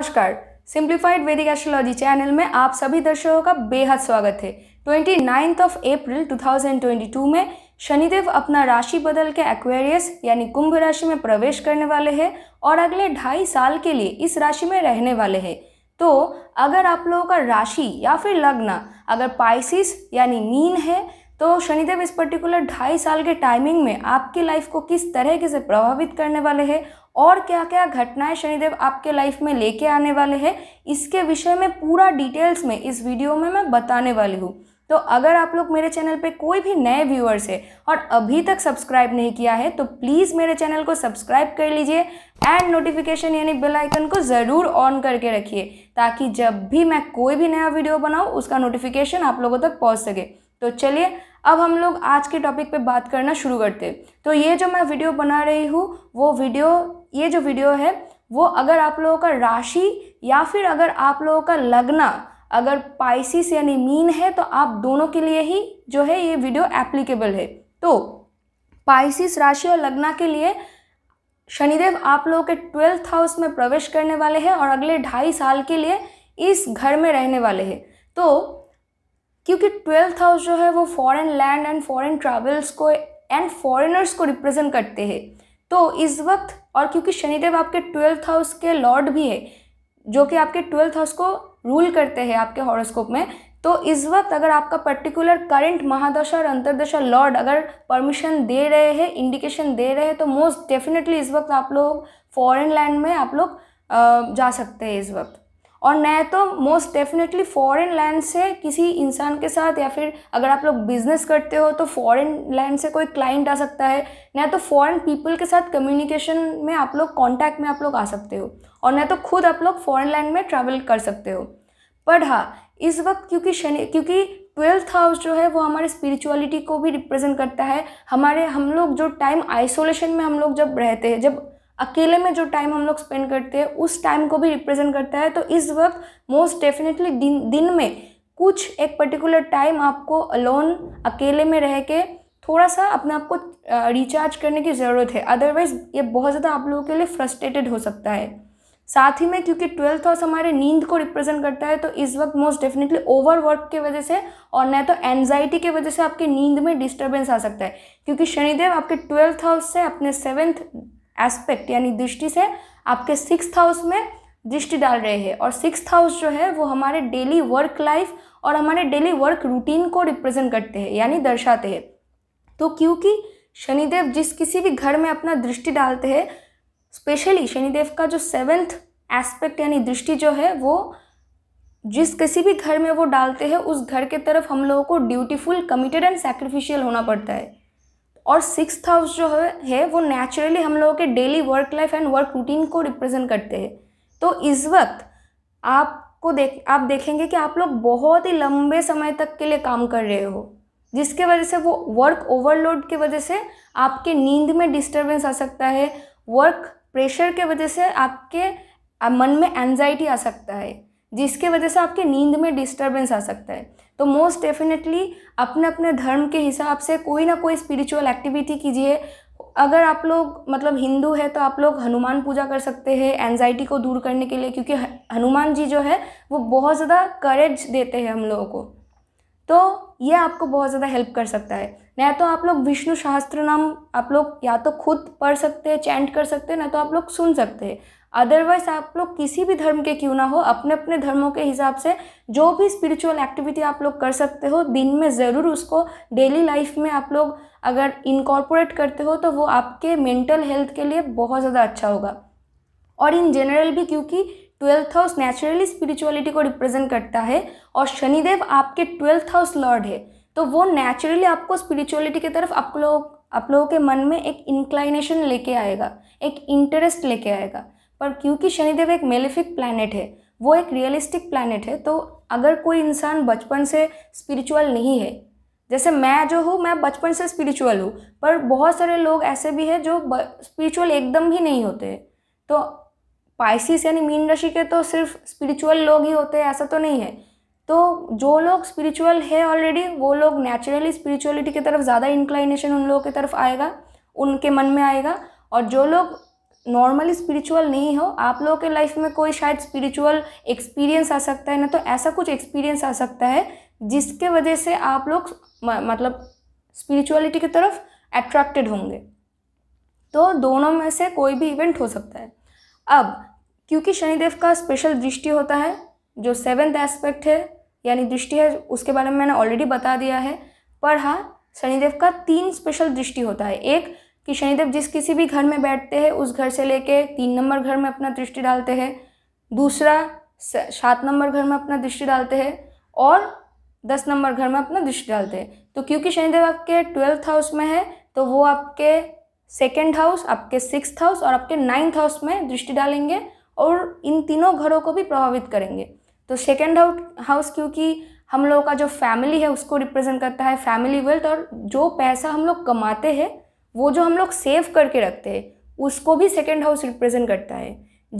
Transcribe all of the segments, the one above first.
नमस्कार सिंप्लीफाइड वैदिक astrology channel में आप सभी दर्शकों का बेहद स्वागत है ट्वेंटी नाइन्थ ऑफ अप्रैल 2022 में शनिदेव अपना राशि बदल के एक्वेरियस यानी कुंभ राशि में प्रवेश करने वाले हैं और अगले ढाई साल के लिए इस राशि में रहने वाले हैं तो अगर आप लोगों का राशि या फिर लग्न अगर पाइसिस यानी मीन है तो शनिदेव इस पर्टिकुलर ढाई साल के टाइमिंग में आपकी लाइफ को किस तरीके से प्रभावित करने वाले हैं और क्या क्या घटनाएं शनिदेव आपके लाइफ में लेके आने वाले हैं इसके विषय में पूरा डिटेल्स में इस वीडियो में मैं बताने वाली हूँ तो अगर आप लोग मेरे चैनल पे कोई भी नए व्यूअर्स है और अभी तक सब्सक्राइब नहीं किया है तो प्लीज़ मेरे चैनल को सब्सक्राइब कर लीजिए एंड नोटिफिकेशन यानी बेल आइकन को ज़रूर ऑन करके रखिए ताकि जब भी मैं कोई भी नया वीडियो बनाऊँ उसका नोटिफिकेशन आप लोगों तक पहुँच सके तो चलिए अब हम लोग आज के टॉपिक पे बात करना शुरू करते हैं तो ये जो मैं वीडियो बना रही हूँ वो वीडियो ये जो वीडियो है वो अगर आप लोगों का राशि या फिर अगर आप लोगों का लगना अगर पाइसिस यानी मीन है तो आप दोनों के लिए ही जो है ये वीडियो एप्लीकेबल है तो पाइसिस राशि और लगना के लिए शनिदेव आप लोगों के ट्वेल्थ हाउस में प्रवेश करने वाले हैं और अगले ढाई साल के लिए इस घर में रहने वाले हैं तो क्योंकि ट्वेल्थ हाउस जो है वो foreign land and foreign travels को एंड फॉरेनर्स को रिप्रेजेंट करते हैं तो इस वक्त और क्योंकि शनिदेव आपके ट्वेल्थ हाउस के लॉर्ड भी है जो कि आपके ट्वेल्थ हाउस को रूल करते हैं आपके हॉरोस्कोप में तो इस वक्त अगर आपका पर्टिकुलर करंट महादशा और अंतरदशा लॉर्ड अगर परमिशन दे रहे हैं इंडिकेशन दे रहे हैं तो मोस्ट डेफिनेटली इस वक्त आप लोग फॉरेन लैंड में आप लोग जा सकते हैं इस वक्त और न तो मोस्ट डेफिनेटली फॉरेन लैंड से किसी इंसान के साथ या फिर अगर आप लोग बिजनेस करते हो तो फॉरेन लैंड से कोई क्लाइंट आ सकता है न तो फॉरेन पीपल के साथ कम्युनिकेशन में आप लोग कांटेक्ट में आप लोग आ सकते हो और न तो खुद आप लोग फॉरेन लैंड में ट्रैवल कर सकते हो बट हाँ इस वक्त क्योंकि शनि क्योंकि ट्वेल्थ हाउस जो है वो हमारे स्पिरिचुअलिटी को भी रिप्रेजेंट करता है हमारे हम लोग जो टाइम आइसोलेशन में हम लोग जब रहते हैं जब अकेले में जो टाइम हम लोग स्पेंड करते हैं उस टाइम को भी रिप्रेजेंट करता है तो इस वक्त मोस्ट डेफिनेटली दिन दिन में कुछ एक पर्टिकुलर टाइम आपको अलोन अकेले में रह के थोड़ा सा अपने आप को रिचार्ज करने की ज़रूरत है अदरवाइज़ ये बहुत ज़्यादा आप लोगों के लिए फ्रस्ट्रेटेड हो सकता है साथ ही में क्योंकि ट्वेल्थ हाउस हमारे नींद को रिप्रेजेंट करता है तो इस वक्त मोस्ट डेफिनेटली ओवर वर्क की वजह से और न तो एनजाइटी की वजह से आपकी नींद में डिस्टर्बेंस आ सकता है क्योंकि शनिदेव आपके ट्वेल्थ हाउस से अपने सेवेंथ एस्पेक्ट यानी दृष्टि से आपके सिक्स हाउस में दृष्टि डाल रहे हैं और सिक्स हाउस जो है वो हमारे डेली वर्क लाइफ और हमारे डेली वर्क रूटीन को रिप्रेजेंट करते हैं यानी दर्शाते हैं तो क्योंकि शनिदेव जिस किसी भी घर में अपना दृष्टि डालते हैं स्पेशली शनिदेव का जो सेवेंथ एस्पेक्ट यानी दृष्टि जो है वो जिस किसी भी घर में वो डालते हैं उस घर के तरफ हम लोगों को ड्यूटीफुल कमिटेड एंड सेक्रीफिशियल होना पड़ता है और सिक्स हाउस जो है वो नेचुरली हम लोगों के daily work life and work routine को रिप्रेजेंट करते हैं तो इस वक्त आपको देख आप देखेंगे कि आप लोग बहुत ही लंबे समय तक के लिए काम कर रहे हो जिसके वजह से वो वर्क ओवरलोड की वजह से आपके नींद में डिस्टर्बेंस आ सकता है वर्क प्रेशर के वजह से आपके मन में एनजाइटी आ सकता है जिसके वजह से आपकी नींद में डिस्टर्बेंस आ सकता है तो मोस्ट डेफिनेटली अपने अपने धर्म के हिसाब से कोई ना कोई स्पिरिचुअल एक्टिविटी कीजिए अगर आप लोग मतलब हिंदू है तो आप लोग हनुमान पूजा कर सकते हैं एनजाइटी को दूर करने के लिए क्योंकि हनुमान जी जो है वो बहुत ज़्यादा करेज देते हैं हम लोगों को तो ये आपको बहुत ज़्यादा हेल्प कर सकता है न तो आप लोग विष्णु शास्त्र नाम आप लोग या तो खुद पढ़ सकते हैं चैंट कर सकते हैं ना तो आप लोग सुन सकते हैं अदरवाइज आप लोग किसी भी धर्म के क्यों ना हो अपने अपने धर्मों के हिसाब से जो भी स्पिरिचुअल एक्टिविटी आप लोग कर सकते हो दिन में ज़रूर उसको डेली लाइफ में आप लोग अगर इनकॉर्पोरेट करते हो तो वो आपके मेंटल हेल्थ के लिए बहुत ज़्यादा अच्छा होगा और इन जनरल भी क्योंकि ट्वेल्थ हाउस नेचुरली स्पिरिचुअलिटी को रिप्रेजेंट करता है और शनिदेव आपके ट्वेल्थ हाउस लॉर्ड है तो वो नेचुरली आपको स्पिरिचुअलिटी की तरफ आप लोग आप लोगों के मन में एक इंक्लाइनेशन लेके आएगा एक इंटरेस्ट लेके आएगा पर क्योंकि शनिदेव एक मेलिफिक प्लानट है वो एक रियलिस्टिक प्लानट है तो अगर कोई इंसान बचपन से स्पिरिचुअल नहीं है जैसे मैं जो हूँ मैं बचपन से स्पिरिचुअल हूँ पर बहुत सारे लोग ऐसे भी हैं जो स्पिरिचुअल एकदम ही नहीं होते तो पाइसिस यानी मीन राशि के तो सिर्फ स्पिरिचुअल लोग ही होते हैं ऐसा तो नहीं है तो जो लोग स्पिरिचुअल है ऑलरेडी वो लोग नेचुरली स्पिरिचुअलिटी की तरफ ज़्यादा इंक्लाइनेशन उन लोगों की तरफ आएगा उनके मन में आएगा और जो लोग नॉर्मली स्पिरिचुअल नहीं हो आप लोगों के लाइफ में कोई शायद स्पिरिचुअल एक्सपीरियंस आ सकता है ना तो ऐसा कुछ एक्सपीरियंस आ सकता है जिसके वजह से आप लोग मतलब स्पिरिचुअलिटी की तरफ अट्रैक्टेड होंगे तो दोनों में से कोई भी इवेंट हो सकता है अब क्योंकि शनिदेव का स्पेशल दृष्टि होता है जो सेवेंथ एस्पेक्ट है यानी दृष्टि है उसके बारे में मैंने ऑलरेडी बता दिया है पर हाँ शनिदेव का तीन स्पेशल दृष्टि होता है एक कि शनिदेव जिस किसी भी घर में बैठते हैं उस घर से लेके तीन नंबर घर में अपना दृष्टि डालते हैं दूसरा सात नंबर घर में अपना दृष्टि डालते हैं और दस नंबर घर में अपना दृष्टि डालते हैं तो क्योंकि शनिदेव आपके ट्वेल्थ हाउस में है तो वो आपके सेकेंड हाउस आपके सिक्स हाउस और आपके नाइन्थ हाउस में दृष्टि डालेंगे और इन तीनों घरों को भी प्रभावित करेंगे तो सेकेंड हाउस क्योंकि हम लोगों का जो फैमिली है उसको रिप्रेजेंट करता है फैमिली वेल्थ और जो पैसा हम लोग कमाते हैं वो जो हम लोग सेव करके रखते हैं उसको भी सेकेंड हाउस रिप्रेजेंट करता है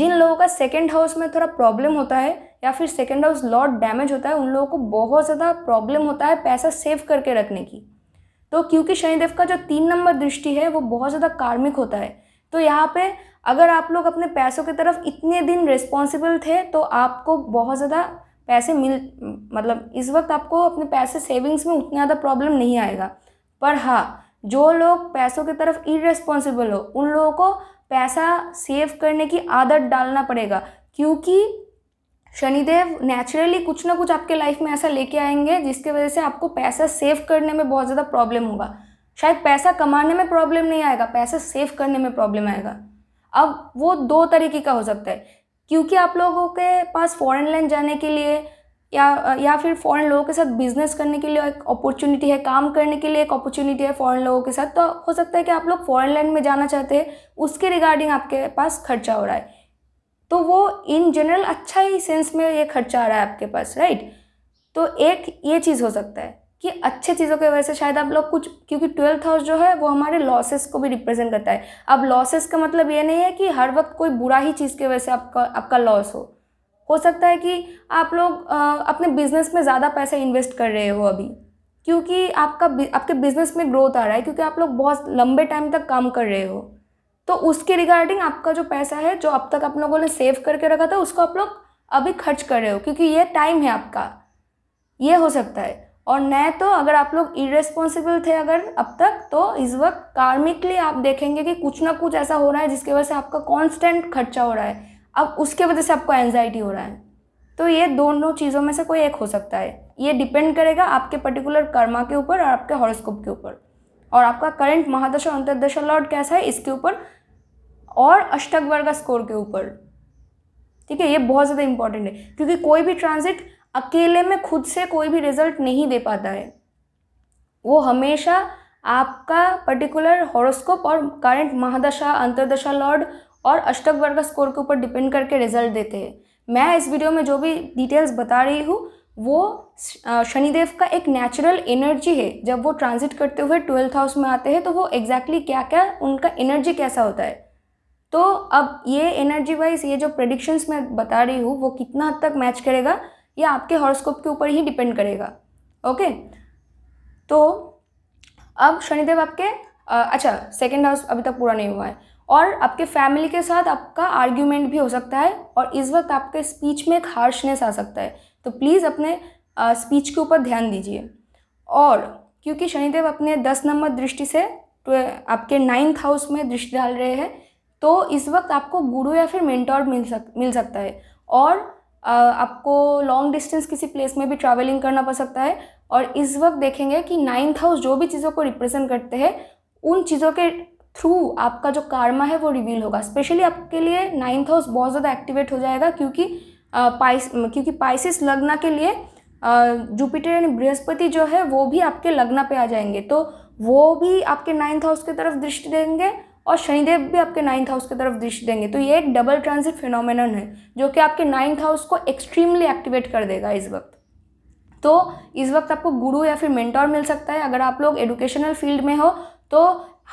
जिन लोगों का सेकेंड हाउस में थोड़ा प्रॉब्लम होता है या फिर सेकेंड हाउस लॉट डैमेज होता है उन लोगों को बहुत ज़्यादा प्रॉब्लम होता है पैसा सेव करके रखने की तो क्योंकि शनिदेव का जो तीन नंबर दृष्टि है वो बहुत ज़्यादा कार्मिक होता है तो यहाँ पे अगर आप लोग अपने पैसों की तरफ इतने दिन रिस्पॉन्सिबल थे तो आपको बहुत ज़्यादा पैसे मिल मतलब इस वक्त आपको अपने पैसे सेविंग्स में उतना ज़्यादा प्रॉब्लम नहीं आएगा पर हाँ जो लोग पैसों की तरफ इरेस्पॉन्सिबल हो उन लोगों को पैसा सेव करने की आदत डालना पड़ेगा क्योंकि शनिदेव नेचुरली कुछ ना कुछ आपके लाइफ में ऐसा लेके आएंगे जिसकी वजह से आपको पैसा सेव करने में बहुत ज़्यादा प्रॉब्लम होगा शायद पैसा कमाने में प्रॉब्लम नहीं आएगा पैसा सेव करने में प्रॉब्लम आएगा अब वो दो तरीके का हो सकता है क्योंकि आप लोगों के पास फॉरेन लैंड जाने के लिए या या फिर फॉरेन लोगों के साथ बिजनेस करने के लिए एक अपॉर्चुनिटी है काम करने के लिए एक अपॉर्चुनिटी है फॉरेन लोगों के साथ तो हो सकता है कि आप लोग फॉरेन लैंड में जाना चाहते हैं उसके रिगार्डिंग आपके पास खर्चा हो रहा है तो वो इन जनरल अच्छा ही सेंस में ये खर्चा आ रहा है आपके पास राइट तो एक ये चीज़ हो सकता है कि अच्छे चीज़ों की वजह से शायद आप लोग कुछ क्योंकि ट्वेल्थ हाउस जो है वो हमारे लॉसेस को भी रिप्रेजेंट करता है अब लॉसेस का मतलब ये नहीं है कि हर वक्त कोई बुरा ही चीज़ की वजह से आपका आपका लॉस हो हो सकता है कि आप लोग अपने बिज़नेस में ज़्यादा पैसा इन्वेस्ट कर रहे हो अभी क्योंकि आपका आपके बिज़नेस में ग्रोथ आ रहा है क्योंकि आप लोग बहुत लंबे टाइम तक काम कर रहे हो तो उसके रिगार्डिंग आपका जो पैसा है जो अब तक आप लोगों ने सेव करके रखा था उसको आप लोग अभी खर्च कर रहे हो क्योंकि ये टाइम है आपका ये हो सकता है और न तो अगर आप लोग इरेस्पॉन्सिबल थे अगर अब तक तो इस वक्त कार्मिकली आप देखेंगे कि कुछ ना कुछ ऐसा हो रहा है जिसकी वजह से आपका कॉन्स्टेंट खर्चा हो रहा है अब उसके वजह से आपको एनजाइटी हो रहा है तो ये दोनों चीज़ों में से कोई एक हो सकता है ये डिपेंड करेगा आपके पर्टिकुलर कर्मा के ऊपर और आपके हॉरोस्कोप के ऊपर और आपका करंट महादशा और अंतर्दशा लॉर्ड कैसा है इसके ऊपर और अष्टक वर्ग स्कोर के ऊपर ठीक है ये बहुत ज़्यादा इंपॉर्टेंट है क्योंकि कोई भी ट्रांजिट अकेले में खुद से कोई भी रिजल्ट नहीं दे पाता है वो हमेशा आपका पर्टिकुलर हॉरोस्कोप और करंट महादशा अंतर्दशा लॉर्ड और अष्टक वर्ग स्कोर के ऊपर डिपेंड करके रिजल्ट देते हैं मैं इस वीडियो में जो भी डिटेल्स बता रही हूँ वो शनिदेव का एक नेचुरल एनर्जी है जब वो ट्रांजिट करते हुए ट्वेल्थ हाउस में आते हैं तो वो एग्जैक्टली exactly क्या क्या उनका एनर्जी कैसा होता है तो अब ये एनर्जी वाइज ये जो प्रडिक्शंस मैं बता रही हूँ वो कितना हद तक मैच करेगा ये आपके हॉरोस्कोप के ऊपर ही डिपेंड करेगा ओके तो अब शनिदेव आपके अच्छा सेकेंड हाउस अभी तक पूरा नहीं हुआ है और आपके फैमिली के साथ आपका आर्ग्यूमेंट भी हो सकता है और इस वक्त आपके स्पीच में एक हार्शनेस आ सकता है तो प्लीज़ अपने स्पीच के ऊपर ध्यान दीजिए और क्योंकि शनिदेव अपने दस नंबर दृष्टि से तो आपके नाइन्थ हाउस में दृष्टि डाल रहे हैं तो इस वक्त आपको गुरु या फिर मेंटोर मिल सक मिल सकता है और आपको लॉन्ग डिस्टेंस किसी प्लेस में भी ट्रैवलिंग करना पड़ सकता है और इस वक्त देखेंगे कि नाइन्थ हाउस जो भी चीज़ों को रिप्रेजेंट करते हैं उन चीज़ों के थ्रू आपका जो कार्मा है वो रिवील होगा स्पेशली आपके लिए नाइन्थ हाउस बहुत ज़्यादा एक्टिवेट हो जाएगा क्योंकि पाइस क्योंकि पाइसिस लगना के लिए जुपिटर यानी बृहस्पति जो है वो भी आपके लगना पे आ जाएंगे तो वो भी आपके नाइन्थ हाउस की तरफ दृष्टि देंगे और शनिदेव भी आपके नाइन्थ हाउस की तरफ दृष्टि देंगे तो ये एक डबल ट्रांसिट फिनोमिन है जो कि आपके नाइन्थ हाउस को एक्सट्रीमली एक्टिवेट कर देगा इस वक्त तो इस वक्त आपको गुरु या फिर मेंटोर मिल सकता है अगर आप लोग एडुकेशनल फील्ड में हो तो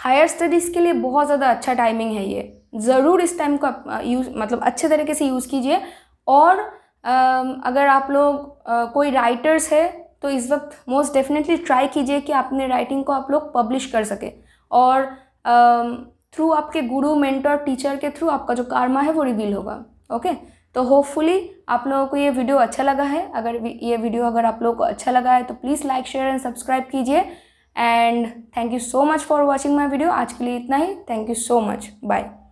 हायर स्टडीज़ के लिए बहुत ज़्यादा अच्छा टाइमिंग है ये ज़रूर इस टाइम को यूज़ मतलब अच्छे तरीके से यूज़ कीजिए और अगर आप लोग कोई राइटर्स है तो इस वक्त मोस्ट डेफिनेटली ट्राई कीजिए कि अपने राइटिंग को आप लोग पब्लिश कर सकें और थ्रू आपके गुरु मेंटर टीचर के थ्रू आपका जो कारमा है वो रिवील होगा ओके तो होपफुली आप लोगों को ये वीडियो अच्छा लगा है अगर ये वीडियो अगर आप लोगों को अच्छा लगा है तो please like share and subscribe कीजिए and thank you so much for watching my video आज के लिए इतना ही thank you so much bye